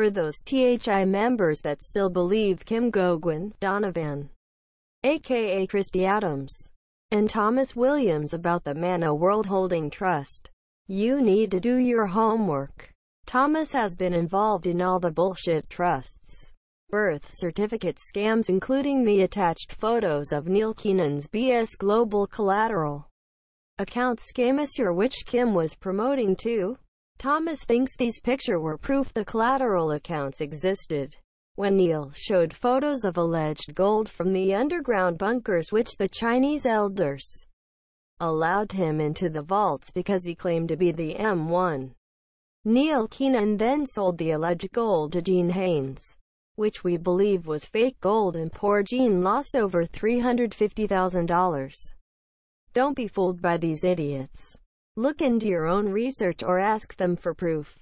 For those THI members that still believe Kim Goguen, Donovan, aka Christy Adams, and Thomas Williams about the Mana World Holding Trust, you need to do your homework. Thomas has been involved in all the bullshit trusts birth certificate scams including the attached photos of Neil Keenan's BS Global Collateral account as your which Kim was promoting too. Thomas thinks these pictures were proof the collateral accounts existed. When Neil showed photos of alleged gold from the underground bunkers which the Chinese elders allowed him into the vaults because he claimed to be the M1, Neil Keenan then sold the alleged gold to Gene Haynes, which we believe was fake gold and poor Gene lost over $350,000. Don't be fooled by these idiots. Look into your own research or ask them for proof.